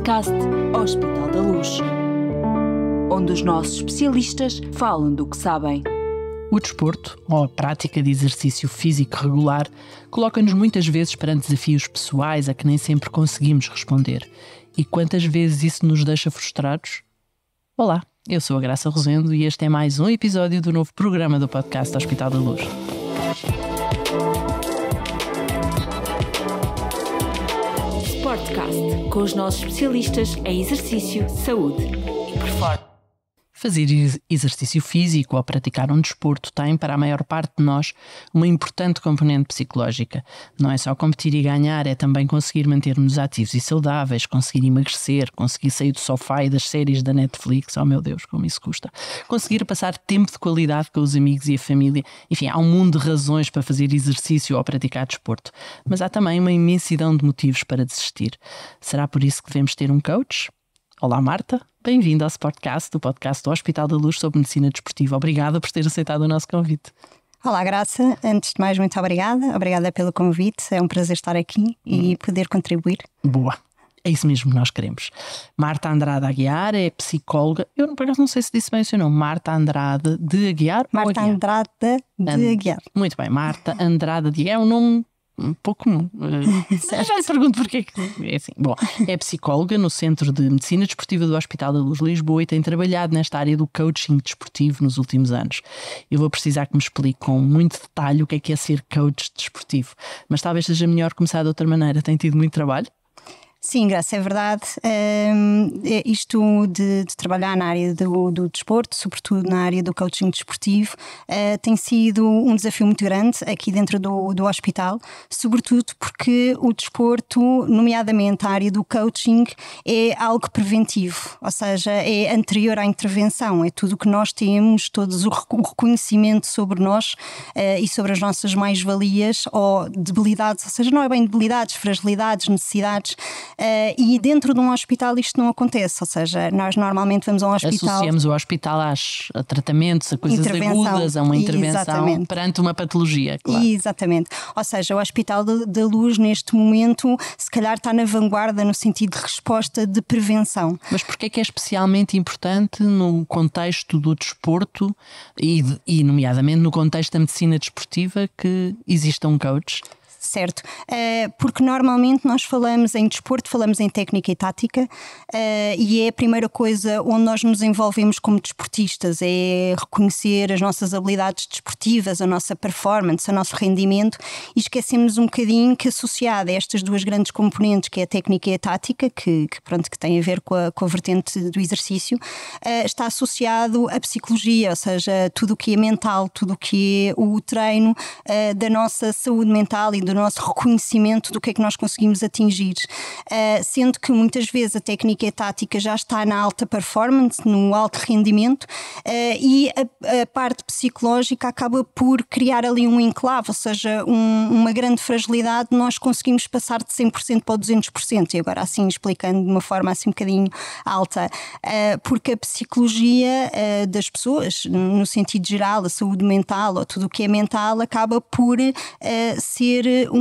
podcast Hospital da Luz, onde os nossos especialistas falam do que sabem. O desporto, ou a prática de exercício físico regular, coloca-nos muitas vezes perante desafios pessoais a que nem sempre conseguimos responder. E quantas vezes isso nos deixa frustrados? Olá, eu sou a Graça Rosendo e este é mais um episódio do novo programa do podcast Hospital da Luz. Podcast, com os nossos especialistas em exercício, saúde e performance. Fazer exercício físico ou praticar um desporto tem, para a maior parte de nós, uma importante componente psicológica. Não é só competir e ganhar, é também conseguir manter-nos ativos e saudáveis, conseguir emagrecer, conseguir sair do sofá e das séries da Netflix, oh meu Deus, como isso custa. Conseguir passar tempo de qualidade com os amigos e a família. Enfim, há um mundo de razões para fazer exercício ou praticar desporto, mas há também uma imensidão de motivos para desistir. Será por isso que devemos ter um coach? Olá, Marta. Bem-vinda ao podcast, do podcast do Hospital da Luz sobre Medicina Desportiva. Obrigada por ter aceitado o nosso convite. Olá, Graça. Antes de mais, muito obrigada. Obrigada pelo convite. É um prazer estar aqui e hum. poder contribuir. Boa. É isso mesmo que nós queremos. Marta Andrade Aguiar é psicóloga. Eu, por acaso, não sei se disse bem o seu nome. Marta Andrade de Aguiar. Marta Aguiar? Andrade de Aguiar. Muito bem. Marta Andrade de Aguiar. É um nome um pouco. Uh, já lhe pergunto porque é assim. Bom, é psicóloga no Centro de Medicina Desportiva do Hospital da Luz Lisboa e tem trabalhado nesta área do coaching desportivo nos últimos anos. Eu vou precisar que me explique com muito detalhe o que é que é ser coach desportivo, mas talvez seja melhor começar de outra maneira. Tem tido muito trabalho? Sim, Graça, é verdade. Um, é isto de, de, trabalhar na área do, do, desporto, sobretudo na área do coaching desportivo, uh, tem sido um desafio muito grande aqui dentro do, do hospital, sobretudo porque o desporto, nomeadamente a área do coaching, é algo preventivo, ou seja, é anterior à intervenção, é tudo o que nós temos, todos o reconhecimento sobre nós uh, e sobre as nossas mais-valias ou debilidades, ou seja, não é bem debilidades, fragilidades, necessidades. Uh, e dentro de um hospital isto não acontece, ou seja, nós normalmente vamos a um hospital. Associamos o hospital às, a tratamentos, a coisas agudas, a uma intervenção exatamente. perante uma patologia. Claro. Exatamente. Ou seja, o Hospital da Luz, neste momento, se calhar está na vanguarda no sentido de resposta de prevenção. Mas porquê é que é especialmente importante no contexto do desporto e, e nomeadamente, no contexto da medicina desportiva, que exista um coach? certo? Uh, porque normalmente nós falamos em desporto, falamos em técnica e tática, uh, e é a primeira coisa onde nós nos envolvemos como desportistas, é reconhecer as nossas habilidades desportivas, a nossa performance, o nosso rendimento, e esquecemos um bocadinho que associada a estas duas grandes componentes, que é a técnica e a tática, que, que pronto, que tem a ver com a, com a vertente do exercício, uh, está associado à psicologia, ou seja, tudo o que é mental, tudo o que é o treino da nossa saúde mental e do do nosso reconhecimento do que é que nós conseguimos atingir. Uh, sendo que muitas vezes a técnica e a tática já está na alta performance, no alto rendimento, uh, e a, a, parte psicológica acaba por criar ali um enclave, ou seja, um, uma grande fragilidade. Nós conseguimos passar de 100% para 200%, e agora assim explicando de uma forma assim um bocadinho alta, uh, porque a psicologia das pessoas, no sentido geral, a saúde mental ou tudo o que é mental, acaba por ser um,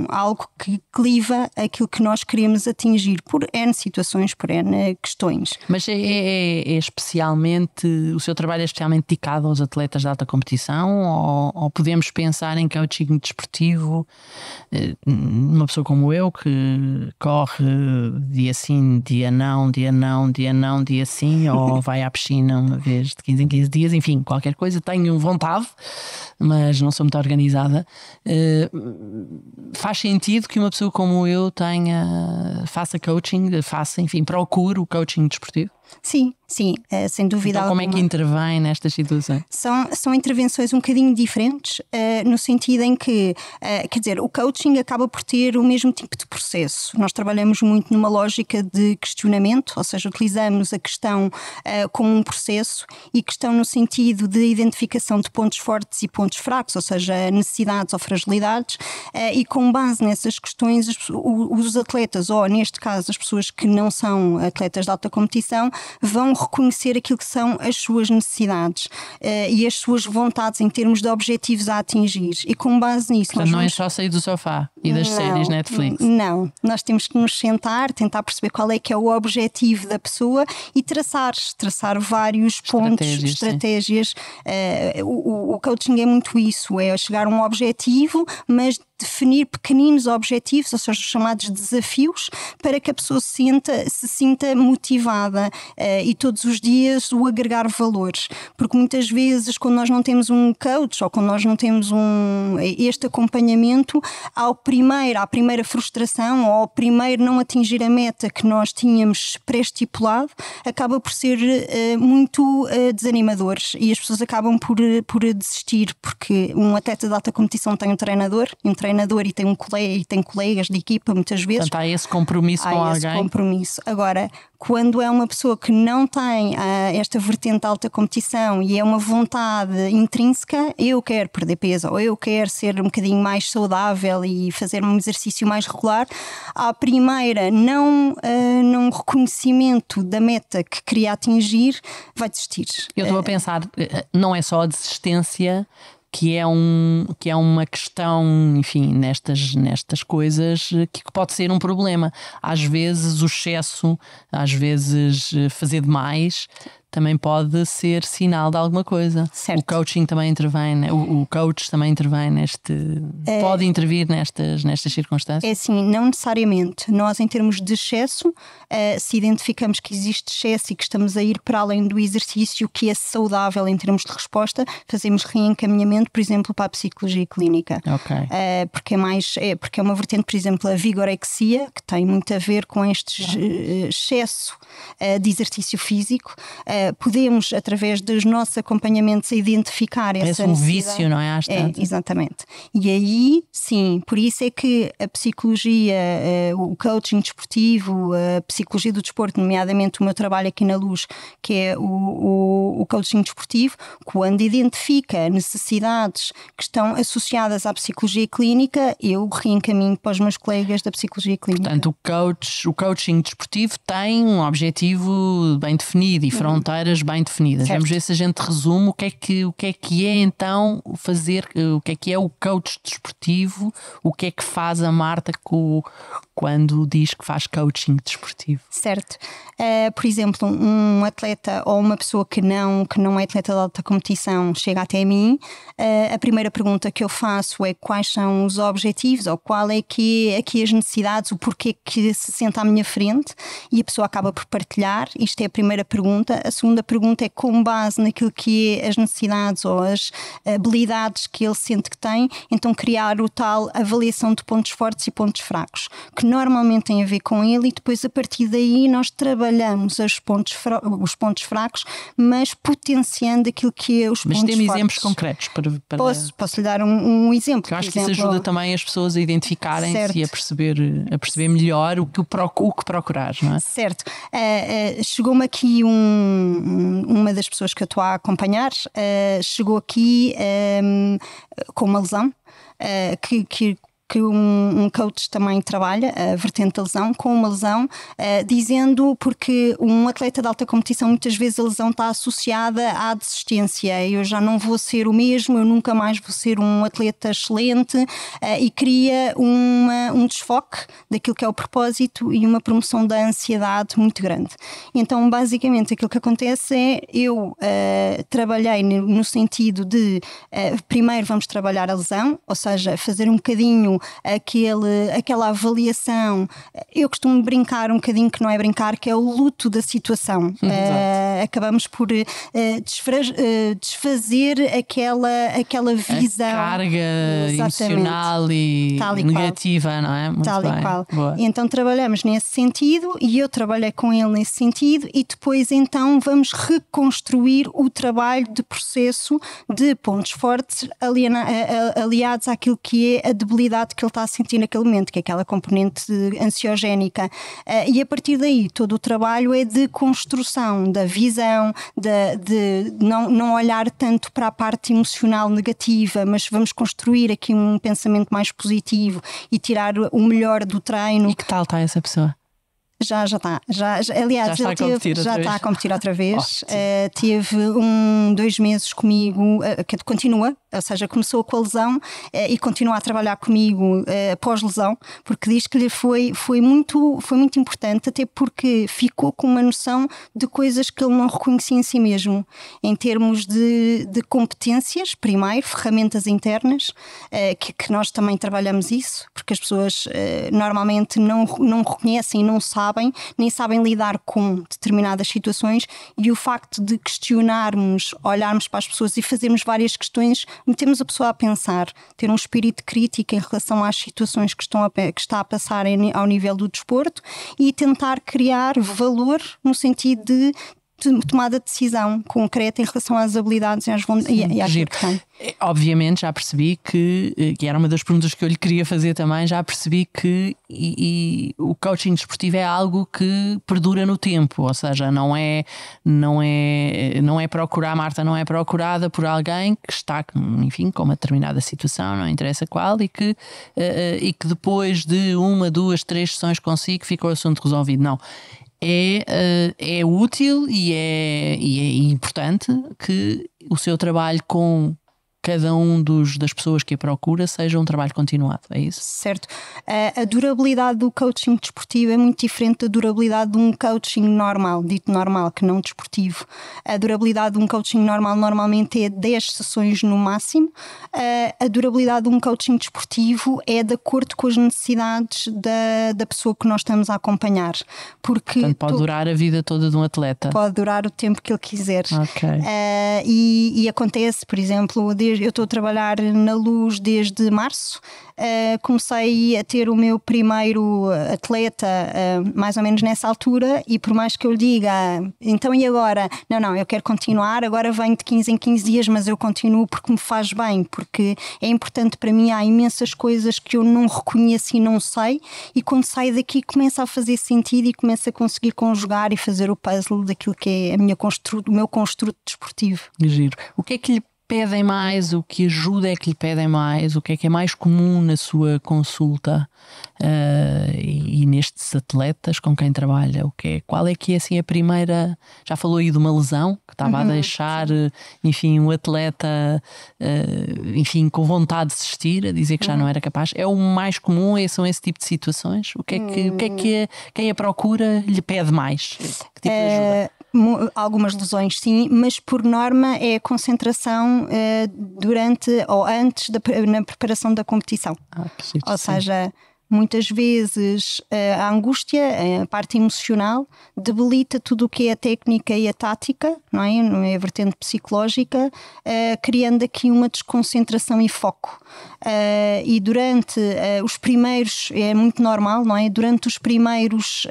um, algo que cliva aquilo que nós queremos atingir por N situações, por N questões. Mas é, é, é, é especialmente, o seu trabalho é especialmente dedicado aos atletas de alta competição ou, ou podemos pensar em coaching é desportivo, eh, uma pessoa como eu que corre dia sim, dia não, dia não, dia não, dia sim, ou vai à piscina uma vez de 15 em 15 dias, enfim, qualquer coisa, tenho vontade, mas não sou muito organizada. Uh, eh, faz sentido que uma pessoa como eu tenha faça coaching, faça, enfim, procure o coaching desportivo? Sim, sim, eh, sem dúvida então, alguma. Como é que intervém nesta situação São, são intervenções um bocadinho diferentes, eh, no sentido em que, eh, quer dizer, o coaching acaba por ter o mesmo tipo de processo. Nós trabalhamos muito numa lógica de questionamento, ou seja, utilizamos a questão como um processo e questão no sentido de identificação de pontos fortes e pontos fracos, ou seja, necessidades ou fragilidades, e com base nessas questões, os atletas, ou neste caso, as pessoas que não são atletas de alta competição, vão reconhecer aquilo que são as suas necessidades uh, e as suas vontades em termos de objetivos a atingir. E com base nisso. Portanto, vamos... não é só sair do sofá e das não, séries Netflix. Não, nós temos que nos sentar, tentar perceber qual é que é o objetivo da pessoa e traçar, traçar vários estratégias, pontos, estratégias. Uh, o, o coaching é muito isso, é chegar a um objetivo, mas definir pequeninos objetivos, ou seja, chamados desafios, para que a pessoa se sinta, se sinta motivada uh, e todos os dias o agregar valores. Porque muitas vezes, quando nós não temos um coach ou quando nós não temos um, este acompanhamento, ao primeiro, à primeira frustração ou ao primeiro não atingir a meta que nós tínhamos pré-estipulado, acaba por ser uh, muito uh, eh, desanimador e as pessoas acabam por, por desistir, porque um atleta de alta competição tem um treinador e um treinador treinador e tem um colega e tem colegas de equipa muitas vezes. Portanto, há esse compromisso há com esse alguém. compromisso. Agora, quando é uma pessoa que não tem ah, esta vertente alta competição e é uma vontade intrínseca, eu quero perder peso ou eu quero ser um bocadinho mais saudável e fazer um exercício mais regular, à primeira não, ah, não reconhecimento da meta que queria atingir, vai desistir. Eu estou a ah, pensar, eh, não é só a desistência que é, um, que é uma questão, enfim, nestas, nestas coisas eh, que pode ser um problema. Às vezes o excesso, às vezes eh, fazer demais, também pode ser sinal de alguma coisa. Certo. O coaching também intervém, né? o, o coach também intervém neste. É, pode intervir nestas, nestas circunstâncias? É assim, não necessariamente. Nós, em termos de excesso, uh, se identificamos que existe excesso e que estamos a ir para além do exercício que é saudável em termos de resposta, fazemos reencaminhamento, por exemplo, para a psicologia clínica. Ok. Uh, porque é mais. É, porque é uma vertente, por exemplo, a vigorexia, que tem muito a ver com este eh, excesso uh, de exercício físico eh, podemos, através dos nossos acompanhamentos, identificar Parece essa um necessidade. vício, não é? é, exatamente. E aí, sim, por isso é que a psicologia, uh, o coaching desportivo, a psicologia do desporto, nomeadamente o meu trabalho aqui na Luz, que é o, o, o coaching desportivo, quando identifica necessidades que estão associadas à psicologia clínica, eu reencaminho para os meus colegas da psicologia clínica. Portanto, o, coach, o coaching desportivo tem um objetivo bem definido e uhum. frontal. Uhum fronteiras bem definidas. Certo. Vamos ver se a gente resume o que é que, o que, é, que é então fazer, eh, o que é que é o coach desportivo, o que é que faz a Marta com, quando diz que faz coaching desportivo. Certo. Uh, por exemplo, um atleta ou uma pessoa que não, que não é atleta de alta competição chega até mim, uh, a primeira pergunta que eu faço é quais são os objetivos ou qual é que é aqui as necessidades, o porquê que se senta à minha frente e a pessoa acaba por partilhar. Isto é a primeira pergunta. A segunda pergunta é com base naquilo que é as necessidades ou as habilidades que ele sente que tem, então criar o tal avaliação de pontos fortes e pontos fracos, que normalmente tem a ver com ele, e depois a partir daí nós trabalhamos os pontos, os pontos fracos, mas potenciando aquilo que é os mas pontos fortes. Mas tem exemplos concretos para. para... Posso, posso lhe dar um, um exemplo. eu acho exemplo. que isso ajuda também as pessoas a identificarem-se e a perceber, a perceber melhor o que, o o que procurar, não é? Certo. Uh, uh, chegou-me aqui um, uma das pessoas que eu estou a acompanhar, uh, chegou aqui um, ehm, com uma lesão. Uh, que, que, que um, um coach também trabalha, a vertente da lesão, com uma lesão, uh, dizendo porque um atleta de alta competição, muitas vezes a lesão está associada à desistência. Eu já não vou ser o mesmo, eu nunca mais vou ser um atleta excelente uh, e cria uma, um desfoque daquilo que é o propósito e uma promoção da ansiedade muito grande. Então, basicamente, aquilo que acontece é eu uh, trabalhei no sentido de primeiro vamos trabalhar a lesão, ou seja, fazer um bocadinho aquele, aquela avaliação. Eu costumo brincar um bocadinho, que não é brincar, que é o luto da situação. Uhum. Exato. Eh, acabamos por eh, eh, eh, desfazer aquela, aquela visão. A carga Exatamente. emocional e, e negativa, qual. não é? Muito Tal bem. e qual. Boa. Então trabalhamos nesse sentido e eu trabalhei com ele nesse sentido e depois então vamos reconstruir o trabalho de processo de pontos fortes aliena, aliados àquilo que é a debilidade que ele está a sentir naquele momento, que é aquela componente ansiogénica. E a partir daí todo o trabalho é de construção da visão decisão, de, de, não, não olhar tanto para a parte emocional negativa, mas vamos construir aqui um pensamento mais positivo e tirar o melhor do treino. E que tal está essa pessoa? Já, já está. Já, já, aliás, já está, a já está a competir outra vez. uh, teve um, dois meses comigo, uh, que continua ou seja, começou com a lesão eh, e continua a trabalhar comigo eh, pós-lesão, porque diz que lhe foi, foi, muito, foi muito importante, até porque ficou com uma noção de coisas que ele não reconhecia em si mesmo, em termos de, de competências, primeiro, ferramentas internas, eh, que, que, nós também trabalhamos isso, porque as pessoas eh, normalmente não, não reconhecem, não sabem, nem sabem lidar com determinadas situações, e o facto de questionarmos, olharmos para as pessoas e fazermos várias questões metemos a pessoa a pensar, ter um espírito crítico em relação às situações que, estão a, que está a passar em, ao nível do desporto e tentar criar valor no sentido de tomada de decisão concreta em relação às habilidades e, às vontades. É, obviamente já percebi que, eh, que era uma das perguntas que eu lhe queria fazer também, já percebi que e, e o coaching desportivo é algo que perdura no tempo, ou seja, não é, não é, não é procurar, Marta não é procurada por alguém que está, enfim, com uma determinada situação, não interessa qual, e que, eh, eh, e que depois de uma, duas, três sessões consigo ficou o assunto resolvido. Não é, eh, é útil e é, e é importante que o seu trabalho com cada um dos, das pessoas que a procura seja um trabalho continuado, é isso? Certo. A, durabilidade do coaching desportivo é muito diferente da durabilidade de um coaching normal, dito normal, que não desportivo. A durabilidade de um coaching normal normalmente é 10 sessões no máximo. A, a durabilidade de um coaching desportivo é de acordo com as necessidades da, da pessoa que nós estamos a acompanhar. Porque Portanto, pode tu... durar a vida toda de um atleta. Pode durar o tempo que ele quiser. Okay. Uh, e, e acontece, por exemplo, desde desde, eu estou a trabalhar na luz desde março. Uh, comecei a ter o meu primeiro eh, atleta uh, mais ou menos nessa altura e por mais que eu lhe diga então e agora? Não, não, eu quero continuar, agora venho de 15 em 15 dias mas eu continuo porque me faz bem porque é importante para mim, há imensas coisas que eu não reconheço e não sei e quando saio daqui começa a fazer sentido e começa a conseguir conjugar e fazer o puzzle daquilo que é a minha constru o meu construto desportivo. Giro. O que é que lhe pedem mais, o que ajuda é que lhe pedem mais, o que é que é mais comum na sua consulta uh, e, e, nestes atletas com quem trabalha, o que é, qual é que é assim a primeira, já falou aí de uma lesão que estava uhum. a deixar, eh, enfim, o um atleta, uh, enfim, com vontade de desistir, a dizer que uhum. já não uhum. era capaz, é o mais comum, é, são esse tipo de situações, o que é que, uhum. o que, é que é, hum. quem a procura lhe pede mais, que tipo de ajuda? Algumas lesões, sim, mas por norma é a concentração uh, durante ou antes da, na preparação da competição. Ah, ou seja, sim Muitas vezes eh, a angústia, eh, a parte emocional, debilita tudo o que é a técnica e a tática, não é? Não é a vertente psicológica, eh, criando aqui uma desconcentração e foco. e durante os primeiros, é muito normal, não é? Durante os primeiros,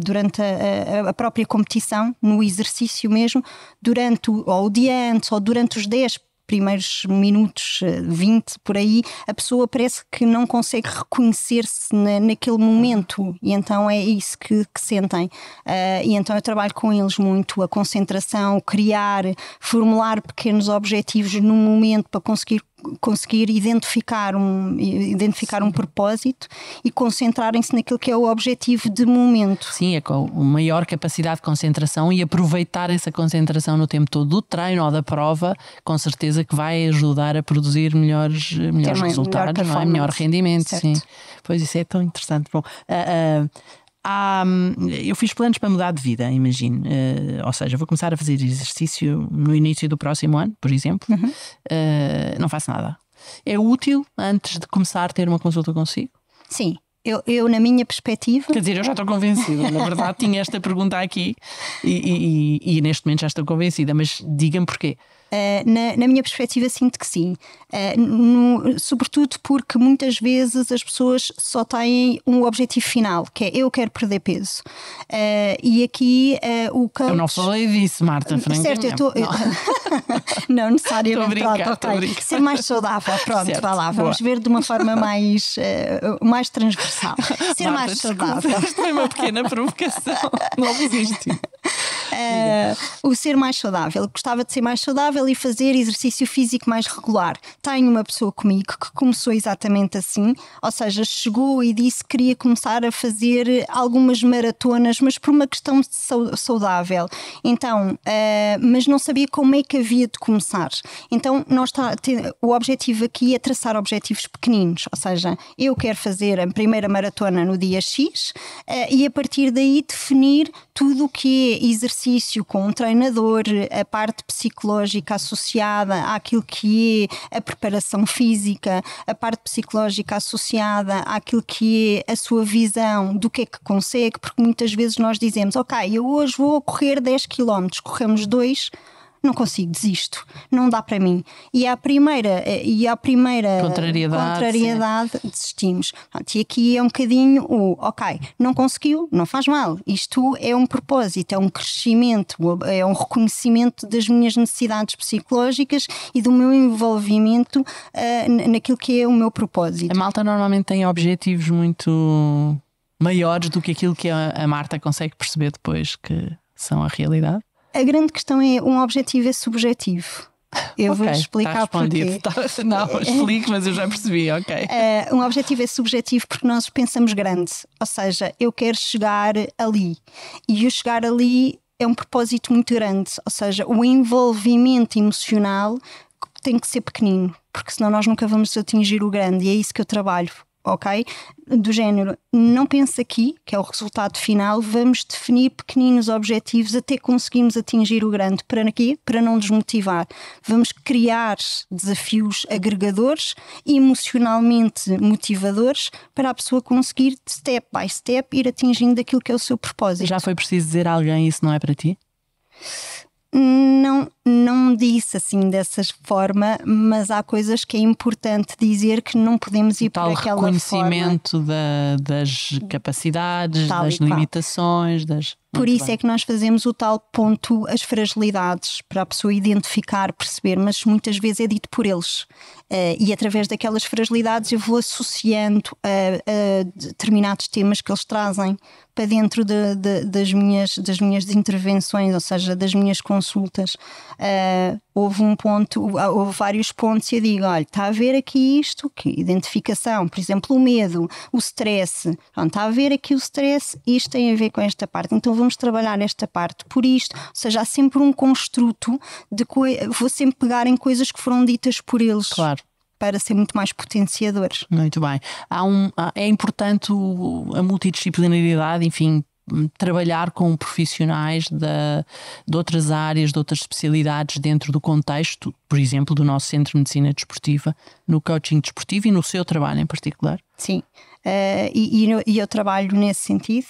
durante a, própria competição, no exercício mesmo, durante ou o dia antes ou durante os 10 primeiros minutos, 20 eh, por aí, a pessoa parece que não consegue reconhecer-se na, naquele momento e então é isso que, que sentem. Uh, e então eu trabalho com eles muito a concentração, criar, formular pequenos objetivos no momento para conseguir conseguir identificar um, identificar um propósito e concentrarem-se naquilo que é o objetivo de momento. Sim, é com maior capacidade de concentração e aproveitar essa concentração no tempo todo do treino ou da prova, com certeza que vai ajudar a produzir melhores, melhores resultados, melhor, é? melhor rendimento. Sim. Pois isso é tão interessante. Bom, uh, uh, há, hum, eu fiz planos para mudar de vida, imagino. Uh, ou seja, vou começar a fazer exercício no início do próximo ano, por exemplo. Uhum. Uh, não faço nada. É útil antes de começar a ter uma consulta consigo? Sim. Eu, eu, na minha perspectiva. Quer dizer, eu já estou convencida. Na verdade, tinha esta pergunta aqui e, e, e, neste momento já estou convencida, mas diga-me porquê. Uh, na, na, minha perspectiva, sinto que sim. Uh, no, sobretudo porque muitas vezes as pessoas só têm um objetivo final, que é eu quero perder peso. Uh, e aqui o coach... Eu não falei disso, Marta, Franca, Certo, eu estou. Não. não necessariamente. Tô brincar, pronto, okay. Ser mais saudável, pronto, certo. vá lá. Vamos Boa. ver de uma forma mais, mais transversal saudável. Ser Marta, mais saudável. Foi uma pequena provocação. Não existe uh, o ser mais saudável. Eu gostava de ser mais saudável e fazer exercício físico mais regular. Tenho uma pessoa comigo que começou exatamente assim, ou seja, chegou e disse que queria começar a fazer algumas maratonas, mas por uma questão saudável. Então, uh, mas não sabia como é que havia de começar. Então, nós tá, o objetivo aqui é traçar objetivos pequeninos, ou seja, eu quero fazer a primeira maratona no dia X uh, e a partir daí definir tudo o que é exercício exercício, com um treinador, a parte psicológica associada àquilo que é a preparação física, a parte psicológica associada àquilo que é a sua visão do que é que consegue, porque muitas vezes nós dizemos, ok, eu hoje vou correr 10 km, corremos 2 km não consigo, desisto, não dá para mim. E à primeira, eh, e a primeira contrariedade, contrariedade desistimos. E aqui é um bocadinho o ok, não conseguiu, não faz mal. Isto é um propósito, é um crescimento, é um reconhecimento das minhas necessidades psicológicas e do meu envolvimento uh, naquilo que é o meu propósito. A malta normalmente tem objetivos muito maiores do que aquilo que a Marta consegue perceber depois que são a realidade. A grande questão é um objetivo é subjetivo. Eu okay, vou explicar está respondido. Porquê. Tá, não, explique, mas eu já percebi, ok. Uh, um objetivo é subjetivo porque nós pensamos grande, ou seja, eu quero chegar ali. E o chegar ali é um propósito muito grande, ou seja, o envolvimento emocional tem que ser pequenino, porque senão nós nunca vamos atingir o grande, e é isso que eu trabalho ok? Do género, não pense aqui, que é o resultado final, vamos definir pequeninos objetivos até conseguirmos atingir o grande. Para quê? Para não desmotivar. Vamos criar desafios agregadores, emocionalmente motivadores, para a pessoa conseguir, step by step, ir atingindo aquilo que é o seu propósito. Já foi preciso dizer a alguém isso não é para ti? Não, não disse assim dessa forma, mas há coisas que é importante dizer que não podemos ir para aquela reconhecimento forma. reconhecimento da, das capacidades, Tal das limitações, das por isso é bem. é que nós fazemos o tal ponto as fragilidades, para a pessoa identificar, perceber, mas muitas vezes é dito por eles. Uh, e através daquelas fragilidades eu vou associando a, a determinados temas que eles trazem para dentro de, de, das, minhas, das minhas intervenções, ou seja, das minhas consultas. Uh, houve um ponto, ah, houve vários pontos e eu digo: olha, está a ver aqui isto, que identificação, por exemplo, o medo, o stress. Pronto, está a ver aqui o stress, isto tem a ver com esta parte. Então vamos trabalhar esta parte por isto. Ou seja, há sempre um construto de coisas. Vou sempre pegar em coisas que foram ditas por eles. Claro para ser muito mais potenciadores. Muito bem. Há um, é importante a multidisciplinaridade, enfim, trabalhar com profissionais da, de outras áreas, de outras especialidades dentro do contexto, por exemplo, do nosso Centro de Medicina Desportiva, no coaching desportivo e no seu trabalho em particular? Sim, uh, e, e, eu trabalho nesse sentido.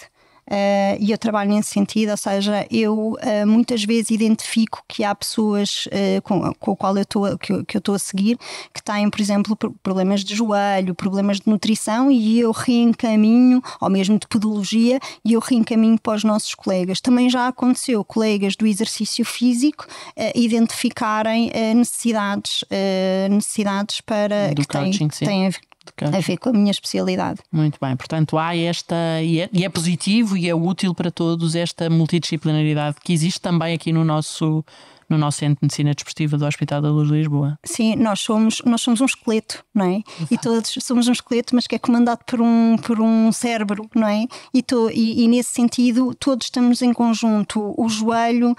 Uh, e eu trabalho nesse sentido, ou seja, eu uh, muitas vezes identifico que há pessoas uh, com, com o qual eu estou que, que eu estou a seguir que têm, por exemplo, problemas de joelho, problemas de nutrição e eu reencaminho, ou mesmo de podologia, e eu reencaminho para os nossos colegas. Também já aconteceu colegas do exercício físico identificarem necessidades, necessidades para do que, coaching, têm, têm a ver Okay. A ver com a minha especialidade. Muito bem, portanto há esta, e é, e é, positivo e é útil para todos esta multidisciplinaridade que existe também aqui no nosso no nosso Centro de Medicina Desportiva do Hospital da Luz de Lisboa. Sim, nós somos, nós somos um esqueleto, não é? Exato. E todos somos um esqueleto, mas que é comandado por um, por um cérebro, não é? E, to, e, e nesse sentido, todos estamos em conjunto. O joelho uh,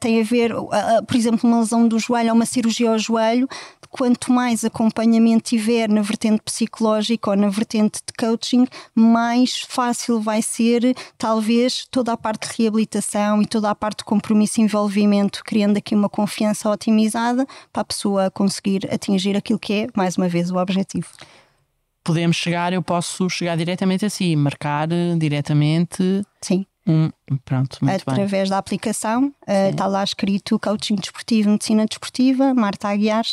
tem a ver, uh, por exemplo, uma lesão do joelho, uma cirurgia ao joelho, quanto mais acompanhamento tiver na vertente psicológica ou na vertente de coaching, mais fácil vai ser, talvez, toda a parte de reabilitação e toda a parte de compromisso e envolvimento, criando havendo aqui uma confiança otimizada para a pessoa conseguir atingir aquilo que é, mais uma vez, o objetivo podemos chegar, eu posso chegar diretamente a si, marcar eh, diretamente. Sim. Um, pronto, Através bem. da aplicação, uh, está lá escrito Coaching Desportivo, Medicina Desportiva, Marta Aguiar.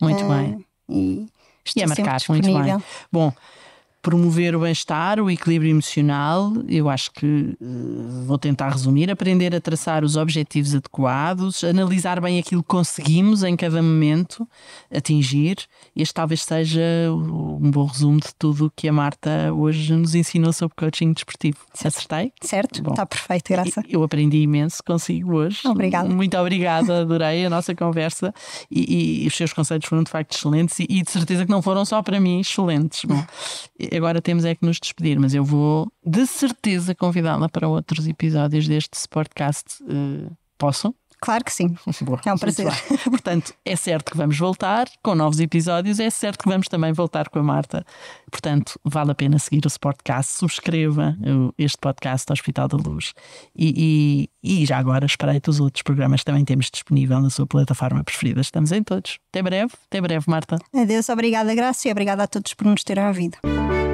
Muito uh, bem. E, e é marcar, disponível. muito bem. Bom, promover o bem-estar, o equilíbrio emocional, eu acho que eh, vou tentar resumir, aprender a traçar os objetivos adequados, analisar bem aquilo que conseguimos em cada momento atingir. Este talvez seja um bom resumo de tudo o que a Marta hoje nos ensinou sobre coaching desportivo. Se acertei? Certo, bom, está perfeito, graça. Eu aprendi imenso consigo hoje. Obrigada. Muito obrigada, adorei a nossa conversa e, e os seus conselhos foram de facto excelentes e, e, de certeza que não foram só para mim excelentes. Bom, agora temos é que nos despedir, mas eu vou de certeza convidá-la para outros episódios deste podcast. Uh, eh, posso? Claro que sim. Boa. É um prazer. Portanto, é certo que vamos voltar com novos episódios, é certo que vamos também voltar com a Marta. Portanto, vale a pena seguir o podcast, subscreva este podcast do Hospital da Luz e, e, e já agora esperei os outros programas que também temos disponível na sua plataforma preferida. Estamos em todos. Até breve, até breve, Marta. Adeus, obrigada, Graça, e obrigada a todos por nos terem ouvido.